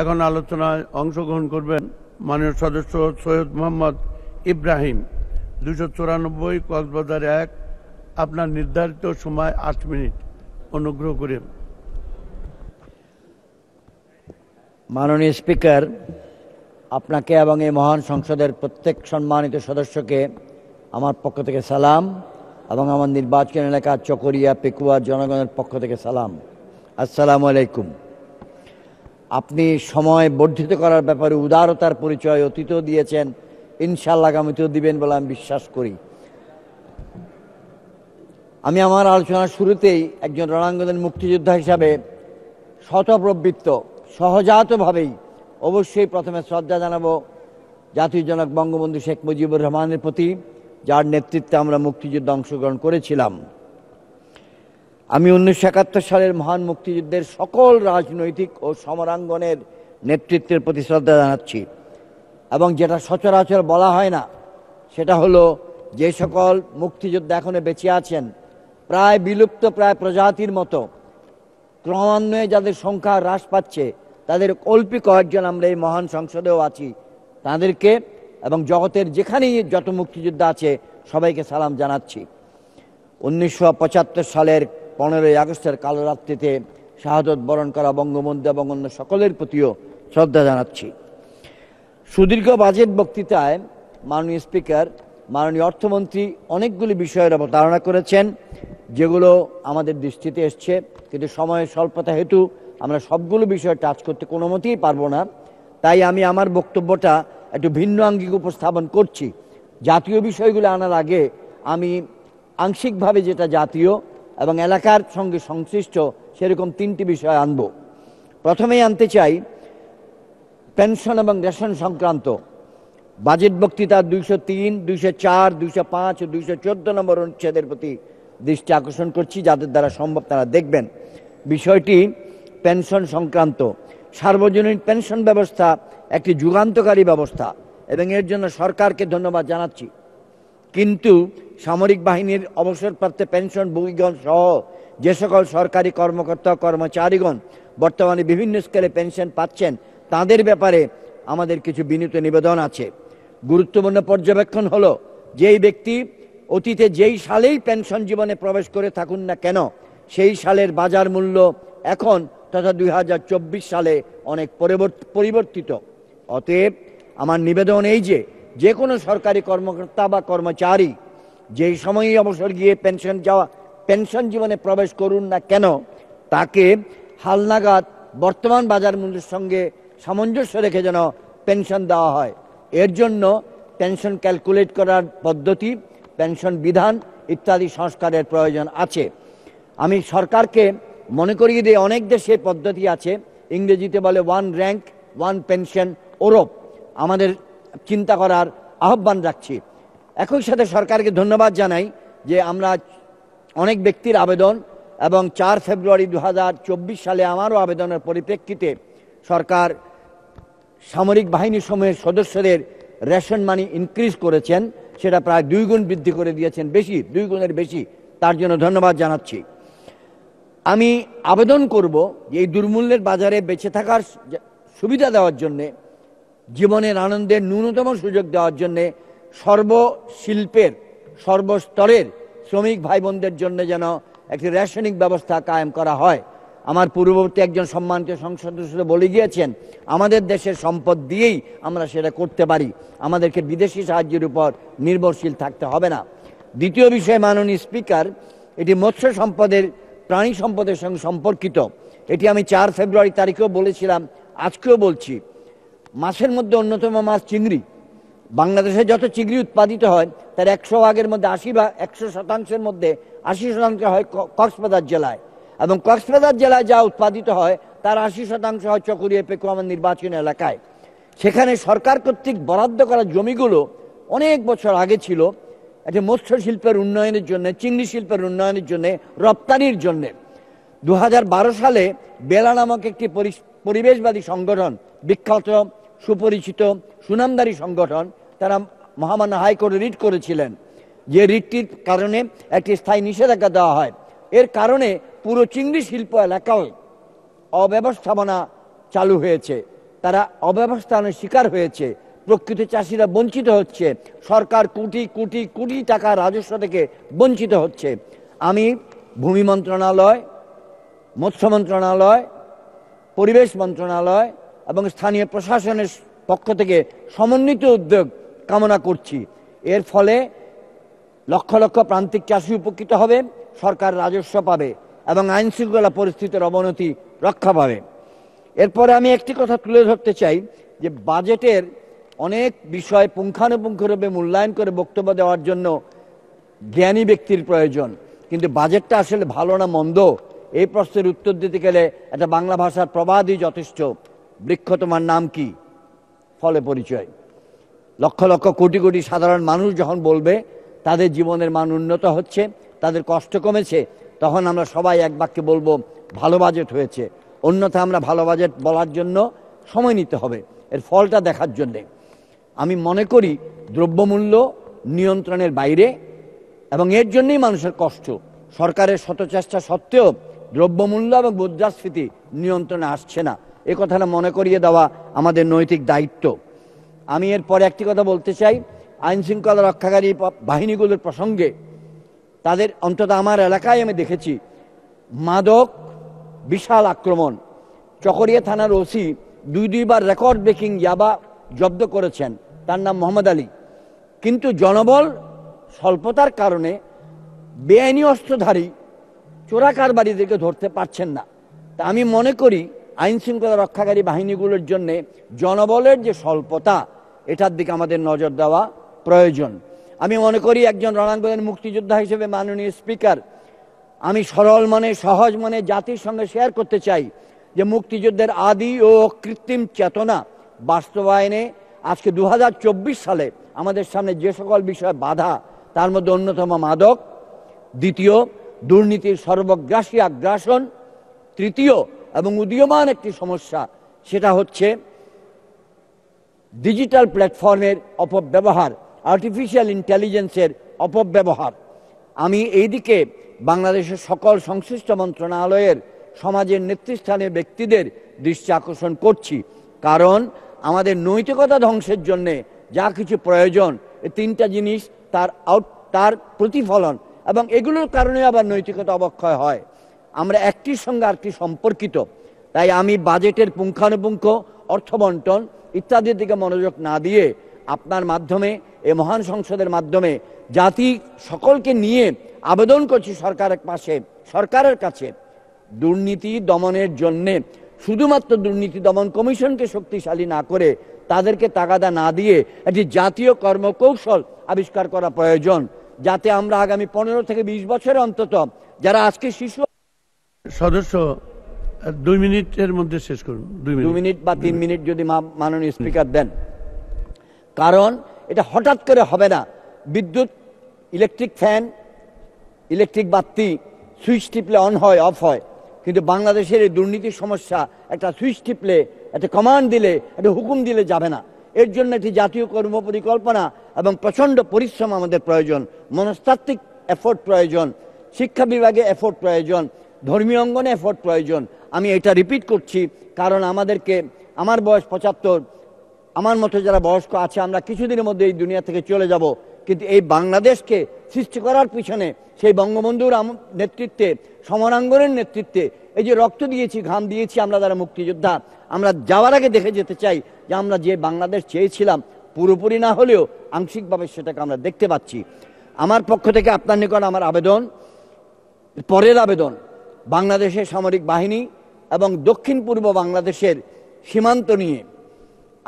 এখন আলোচনায় অংশগ্রহণ করবেন মাননীয় সদস্য সৈয়দ মোহাম্মদ ইব্রাহিম দুশো চুরানব্বই কক্সবাজার এক আপনার নির্ধারিত সময় আট মিনিট অনুগ্রহ করে মাননীয় স্পিকার আপনাকে এবং এই মহান সংসদের প্রত্যেক সম্মানিত সদস্যকে আমার পক্ষ থেকে সালাম এবং আমার নির্বাচন এলাকা চকরিয়া পেকুয়া জনগণের পক্ষ থেকে সালাম আসসালামু আলাইকুম আপনি সময় বর্ধিত করার ব্যাপারে উদারতার পরিচয় অতীতও দিয়েছেন ইনশাল্লাহ আগামীতেও দিবেন বলে আমি বিশ্বাস করি আমি আমার আলোচনার শুরুতেই একজন রণাঙ্গনের মুক্তিযোদ্ধা হিসাবে শতপ্রবৃত্ত সহজাতভাবেই অবশ্যই প্রথমে শ্রদ্ধা জানাবো জাতির জনক বঙ্গবন্ধু শেখ মুজিবুর রহমানের প্রতি যার নেতৃত্বে আমরা মুক্তিযুদ্ধে অংশগ্রহণ করেছিলাম আমি উনিশশো একাত্তর সালের মহান মুক্তিযুদ্ধের সকল রাজনৈতিক ও সমরাঙ্গনের নেতৃত্বের প্রতি শ্রদ্ধা জানাচ্ছি এবং যেটা সচরাচর বলা হয় না সেটা হলো যে সকল মুক্তিযোদ্ধা এখনও বেঁচে আছেন প্রায় বিলুপ্ত প্রায় প্রজাতির মতো ক্রমান্বয়ে যাদের সংখ্যা হ্রাস পাচ্ছে তাদের অল্পি কয়েকজন আমরা এই মহান সংসদেও আছি তাদেরকে এবং জগতের যেখানেই যত মুক্তিযোদ্ধা আছে সবাইকে সালাম জানাচ্ছি উনিশশো সালের পনেরোই আগস্টের রাত্রিতে শাহাদত বরণ করা বঙ্গবন্ধু এবং অন্য সকলের প্রতিও শ্রদ্ধা জানাচ্ছি সুদীর্ঘ বাজেট বক্তৃতায় মাননীয় স্পিকার মাননীয় অর্থমন্ত্রী অনেকগুলি বিষয়ের অবতারণা করেছেন যেগুলো আমাদের দৃষ্টিতে এসছে কিন্তু সময়ের স্বল্পতা হেতু আমরা সবগুলো বিষয় টাচ করতে কোনো মতেই পারবো না তাই আমি আমার বক্তব্যটা একটু ভিন্ন আঙ্গিক উপস্থাপন করছি জাতীয় বিষয়গুলো আনার আগে আমি আংশিকভাবে যেটা জাতীয় এবং এলাকার সঙ্গে সংশ্লিষ্ট সেরকম তিনটি বিষয় আনব প্রথমেই আনতে চাই পেনশন এবং রেশন সংক্রান্ত বাজেট বক্তৃতা দুইশো তিন দুইশো চার দুইশো পাঁচ দুইশো চোদ্দ নম্বর অনুচ্ছেদের প্রতি দৃষ্টি আকর্ষণ করছি যাদের দ্বারা সম্ভব তারা দেখবেন বিষয়টি পেনশন সংক্রান্ত সার্বজনীন পেনশন ব্যবস্থা একটি যুগান্তকারী ব্যবস্থা এবং এর জন্য সরকারকে ধন্যবাদ জানাচ্ছি কিন্তু সামরিক বাহিনীর অবসরপ্রাপ্ত পেনশন ভূমিগণ সহ যে সকল সরকারি কর্মকর্তা কর্মচারীগণ বর্তমানে বিভিন্ন স্কেলে পেনশন পাচ্ছেন তাদের ব্যাপারে আমাদের কিছু বিনীত নিবেদন আছে গুরুত্বপূর্ণ পর্যবেক্ষণ হলো যেই ব্যক্তি অতীতে যেই সালেই পেনশন জীবনে প্রবেশ করে থাকুন না কেন সেই সালের বাজার মূল্য এখন তথা দুই সালে অনেক পরিবর্তিত অতএব আমার নিবেদন এই যে যে কোনো সরকারি কর্মকর্তা বা কর্মচারী যেই সময় অবসর গিয়ে পেনশন যাওয়া পেনশন জীবনে প্রবেশ করুন না কেন তাকে হালনাগাদ বর্তমান বাজার মূল্যের সঙ্গে সামঞ্জস্য রেখে যেন পেনশন দেওয়া হয় এর জন্য পেনশন ক্যালকুলেট করার পদ্ধতি পেনশন বিধান ইত্যাদি সংস্কারের প্রয়োজন আছে আমি সরকারকে মনে করিয়ে দিয়ে অনেক দেশে পদ্ধতি আছে ইংরেজিতে বলে ওয়ান র্যাঙ্ক ওয়ান পেনশন ওরপ আমাদের চিন্তা করার আহ্বান রাখছি একই সাথে সরকারকে ধন্যবাদ জানাই যে আমরা অনেক ব্যক্তির আবেদন এবং চার ফেব্রুয়ারি দু সালে আমারও আবেদনের পরিপ্রেক্ষিতে সরকার সামরিক বাহিনী সমূহের সদস্যদের রেশন মানি ইনক্রিজ করেছেন সেটা প্রায় দুই গুণ বৃদ্ধি করে দিয়েছেন বেশি দুই গুণের বেশি তার জন্য ধন্যবাদ জানাচ্ছি আমি আবেদন করব এই দুর্মূল্যের বাজারে বেঁচে থাকার সুবিধা দেওয়ার জন্যে জীবনের আনন্দের ন্যূনতম সুযোগ দেওয়ার জন্যে সর্বশিল্পের সর্বস্তরের শ্রমিক ভাই বোনদের জন্য যেন একটি রেশনিক ব্যবস্থা কায়েম করা হয় আমার পূর্ববর্তী একজন সম্মানিত সংসদ সদস্য বলে গিয়েছেন আমাদের দেশের সম্পদ দিয়েই আমরা সেটা করতে পারি আমাদেরকে বিদেশি সাহায্যের উপর নির্ভরশীল থাকতে হবে না দ্বিতীয় বিষয় মাননীয় স্পিকার এটি মৎস্য সম্পদের প্রাণী সম্পদের সঙ্গে সম্পর্কিত এটি আমি চার ফেব্রুয়ারি তারিখেও বলেছিলাম আজকেও বলছি মাছের মধ্যে অন্যতম মাছ চিংড়ি বাংলাদেশে যত চিংড়ি উৎপাদিত হয় তার একশো ভাগের মধ্যে আশি ভাগ একশো শতাংশের মধ্যে আশি শতাংশ হয় কক্সবাজার জেলায় এবং কক্সবাজার জেলায় যা উৎপাদিত হয় তার আশি শতাংশ হয় চকরিয়া আমার নির্বাচন এলাকায় সেখানে সরকার কর্তৃক বরাদ্দ করা জমিগুলো অনেক বছর আগে ছিল এটি মৎস্য শিল্পের উন্নয়নের জন্য চিংড়ি শিল্পের উন্নয়নের জন্য রপ্তানির জন্যে দু সালে বেলা নামক একটি পরিবেশবাদী সংগঠন বিখ্যাত সুপরিচিত সুনামদারি সংগঠন তারা মহামান্য হাইকোর্টে রিট করেছিলেন যে রিটটির কারণে একটি স্থায়ী নিষেধাজ্ঞা দেওয়া হয় এর কারণে পুরো চিংড়ি শিল্প এলাকায় অব্যবস্থাপনা চালু হয়েছে তারা অব্যবস্থানের শিকার হয়েছে প্রকৃত চাষিরা বঞ্চিত হচ্ছে সরকার কোটি কোটি কোটি টাকা রাজস্ব থেকে বঞ্চিত হচ্ছে আমি ভূমি মন্ত্রণালয় মৎস্য মন্ত্রণালয় পরিবেশ মন্ত্রণালয় এবং স্থানীয় প্রশাসনের পক্ষ থেকে সমন্বিত উদ্যোগ কামনা করছি এর ফলে লক্ষ লক্ষ প্রান্তিক চাষি উপকৃত হবে সরকার রাজস্ব পাবে এবং আইন শৃঙ্খলা পরিস্থিতির অবনতি রক্ষা পাবে এরপরে আমি একটি কথা তুলে ধরতে চাই যে বাজেটের অনেক বিষয় পুঙ্খানুপুঙ্খরূপে মূল্যায়ন করে বক্তব্য দেওয়ার জন্য জ্ঞানী ব্যক্তির প্রয়োজন কিন্তু বাজেটটা আসলে ভালো না মন্দ এই প্রশ্নের উত্তর দিতে গেলে একটা বাংলা ভাষার প্রবাদই যথেষ্ট বৃক্ষ তোমার নাম কি ফলে পরিচয় লক্ষ লক্ষ কোটি কোটি সাধারণ মানুষ যখন বলবে তাদের জীবনের মান উন্নত হচ্ছে তাদের কষ্ট কমেছে তখন আমরা সবাই এক বাক্যে বলবো ভালো বাজেট হয়েছে অন্যথা আমরা ভালো বাজেট বলার জন্য সময় নিতে হবে এর ফলটা দেখার জন্যে আমি মনে করি দ্রব্যমূল্য নিয়ন্ত্রণের বাইরে এবং এর জন্যই মানুষের কষ্ট সরকারের শত চেষ্টা সত্ত্বেও দ্রব্যমূল্য এবং মুদ্রাস্ফীতি নিয়ন্ত্রণে আসছে না এ কথাটা মনে করিয়ে দেওয়া আমাদের নৈতিক দায়িত্ব আমি এরপর একটি কথা বলতে চাই আইন শৃঙ্খলা রক্ষাকারী বাহিনীগুলোর প্রসঙ্গে তাদের অন্তত আমার এলাকায় আমি দেখেছি মাদক বিশাল আক্রমণ চকরিয়া থানার ওসি দুই দুইবার রেকর্ড ব্রেকিং ইয়াবা জব্দ করেছেন তার নাম মোহাম্মদ আলী কিন্তু জনবল স্বল্পতার কারণে বেআইনি অস্ত্রধারী চোরাকারবারীদেরকে ধরতে পারছেন না তা আমি মনে করি আইন শৃঙ্খলা রক্ষাকারী বাহিনীগুলোর জন্য জনবলের যে স্বল্পতা এটার দিকে আমাদের নজর দেওয়া প্রয়োজন আমি মনে করি একজন রণাঙ্গনের মুক্তিযোদ্ধা হিসেবে মাননীয় স্পিকার আমি সরল মনে সহজ মনে জাতির সঙ্গে শেয়ার করতে চাই যে মুক্তিযুদ্ধের আদি ও কৃত্রিম চেতনা বাস্তবায়নে আজকে দু সালে আমাদের সামনে যে সকল বিষয় বাধা তার মধ্যে অন্যতম মাদক দ্বিতীয় দুর্নীতির সর্বগ্রাসী আগ্রাসন তৃতীয় এবং উদীয়মান একটি সমস্যা সেটা হচ্ছে ডিজিটাল প্ল্যাটফর্মের অপব্যবহার আর্টিফিশিয়াল ইন্টেলিজেন্সের অপব্যবহার আমি এই দিকে বাংলাদেশের সকল সংশ্লিষ্ট মন্ত্রণালয়ের সমাজের নেতৃস্থানীয় ব্যক্তিদের দৃষ্টি আকর্ষণ করছি কারণ আমাদের নৈতিকতা ধ্বংসের জন্যে যা কিছু প্রয়োজন এই তিনটা জিনিস তার আউট তার প্রতিফলন এবং এগুলোর কারণে আবার নৈতিকতা অবক্ষয় হয় আমরা একটির সঙ্গে আরেকটি সম্পর্কিত তাই আমি বাজেটের পুঙ্খানুপুঙ্খ অর্থ বন্টন ইত্যাদির দিকে মনোযোগ না দিয়ে আপনার মাধ্যমে এ মহান সংসদের মাধ্যমে জাতি সকলকে নিয়ে আবেদন করছি সরকারের পাশে সরকারের কাছে দুর্নীতি দমনের জন্যে শুধুমাত্র দুর্নীতি দমন কমিশনকে শক্তিশালী না করে তাদেরকে তাগাদা না দিয়ে একটি জাতীয় কর্মকৌশল আবিষ্কার করা প্রয়োজন যাতে আমরা আগামী পনেরো থেকে বিশ বছর অন্তত যারা আজকে শিশু সদস্য দুই মিনিটের মধ্যে শেষ করুন দুই মিনিট বা তিন মিনিট যদি মাননীয় স্পিকার দেন কারণ এটা হঠাৎ করে হবে না বিদ্যুৎ ইলেকট্রিক ফ্যান ইলেকট্রিক বাতি সুইচ টিপলে অন হয় অফ হয় কিন্তু বাংলাদেশের এই দুর্নীতির সমস্যা একটা সুইচ টিপলে একটা কমান্ড দিলে একটা হুকুম দিলে যাবে না এর জন্য একটি জাতীয় কর্ম পরিকল্পনা এবং প্রচণ্ড পরিশ্রম আমাদের প্রয়োজন মনস্তাত্ত্বিক এফোর্ট প্রয়োজন শিক্ষা বিভাগে এফোর্ট প্রয়োজন ধর্মীয় অঙ্গনে এফোর্ট প্রয়োজন আমি এটা রিপিট করছি কারণ আমাদেরকে আমার বয়স পঁচাত্তর আমার মতো যারা বয়স্ক আছে আমরা কিছুদিনের মধ্যে এই দুনিয়া থেকে চলে যাব কিন্তু এই বাংলাদেশকে সৃষ্টি করার পিছনে সেই বঙ্গবন্ধুর নেতৃত্বে সমরাঙ্গনের নেতৃত্বে এই যে রক্ত দিয়েছি ঘাম দিয়েছি আমরা যারা মুক্তিযোদ্ধা আমরা যাওয়ার আগে দেখে যেতে চাই যে আমরা যে বাংলাদেশ চেয়েছিলাম পুরোপুরি না হলেও আংশিকভাবে সেটাকে আমরা দেখতে পাচ্ছি আমার পক্ষ থেকে আপনার নিকট আমার আবেদন পরের আবেদন বাংলাদেশের সামরিক বাহিনী এবং দক্ষিণ পূর্ব বাংলাদেশের সীমান্ত নিয়ে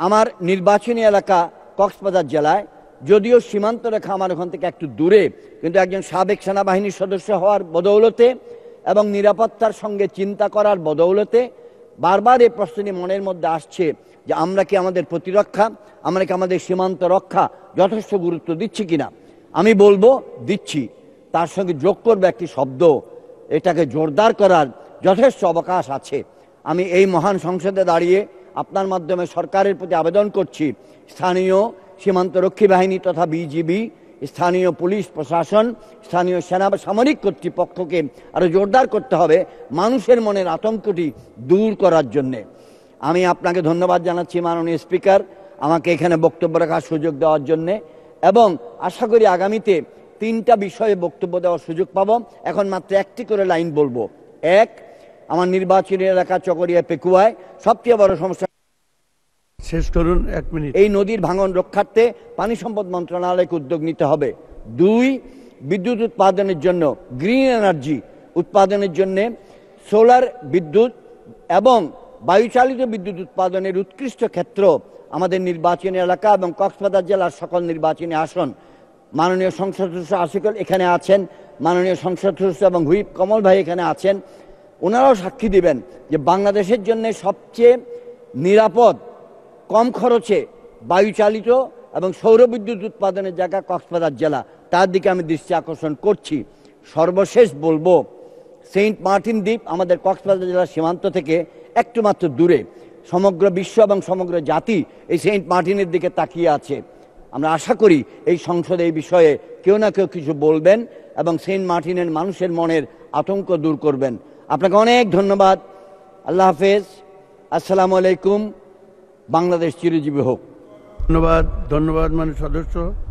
আমার নির্বাচনী এলাকা কক্সবাজার জেলায় যদিও সীমান্ত রেখা আমার ওখান থেকে একটু দূরে কিন্তু একজন সাবেক সেনাবাহিনীর সদস্য হওয়ার বদৌলতে এবং নিরাপত্তার সঙ্গে চিন্তা করার বদৌলতে বারবার এই প্রশ্নটি মনের মধ্যে আসছে যে আমরা কি আমাদের প্রতিরক্ষা আমরা কি আমাদের সীমান্ত রক্ষা যথেষ্ট গুরুত্ব দিচ্ছি কিনা আমি বলবো দিচ্ছি তার সঙ্গে যোগ করবে একটি শব্দ এটাকে জোরদার করার যথেষ্ট অবকাশ আছে আমি এই মহান সংসদে দাঁড়িয়ে আপনার মাধ্যমে সরকারের প্রতি আবেদন করছি স্থানীয় সীমান্তরক্ষী বাহিনী তথা বিজিবি স্থানীয় পুলিশ প্রশাসন স্থানীয় সেনা সামরিক কর্তৃপক্ষকে আরও জোরদার করতে হবে মানুষের মনের আতঙ্কটি দূর করার জন্যে আমি আপনাকে ধন্যবাদ জানাচ্ছি মাননীয় স্পিকার আমাকে এখানে বক্তব্য রাখার সুযোগ দেওয়ার জন্যে এবং আশা করি আগামীতে তিনটা বিষয়ে বক্তব্য দেওয়ার সুযোগ পাবো এখন মাত্র একটি করে লাইন বলবো এক আমার নির্বাচনী এলাকা চকরিয়া পেকুয়ায় সবচেয়ে বড় সমস্যা শেষ করুন এক মিনিট এই নদীর ভাঙন রক্ষার্থে পানি সম্পদ মন্ত্রণালয়কে উদ্যোগ নিতে হবে দুই বিদ্যুৎ উৎপাদনের জন্য গ্রিন এনার্জি উৎপাদনের জন্য সোলার বিদ্যুৎ এবং বায়ুচালিত বিদ্যুৎ উৎপাদনের উৎকৃষ্ট ক্ষেত্র আমাদের নির্বাচনী এলাকা এবং কক্সবাজার জেলার সকল নির্বাচনী আসন মাননীয় সংসদ সদস্য আশিকল এখানে আছেন মাননীয় সংসদ সদস্য এবং হুইপ কমল ভাই এখানে আছেন ওনারাও সাক্ষী দিবেন যে বাংলাদেশের জন্য সবচেয়ে নিরাপদ কম খরচে বায়ুচালিত এবং সৌরবিদ্যুৎ উৎপাদনের জায়গা কক্সবাজার জেলা তার দিকে আমি দৃষ্টি আকর্ষণ করছি সর্বশেষ বলবো সেন্ট মার্টিন দ্বীপ আমাদের কক্সবাজার জেলার সীমান্ত থেকে একটু মাত্র দূরে সমগ্র বিশ্ব এবং সমগ্র জাতি এই সেন্ট মার্টিনের দিকে তাকিয়ে আছে আমরা আশা করি এই সংসদে এই বিষয়ে কেউ না কেউ কিছু বলবেন এবং সেন্ট মার্টিনের মানুষের মনের আতঙ্ক দূর করবেন আপনাকে অনেক ধন্যবাদ আল্লাহ হাফেজ আসসালাম আলাইকুম বাংলাদেশ চিরজীবী হোক ধন্যবাদ ধন্যবাদ মানে সদস্য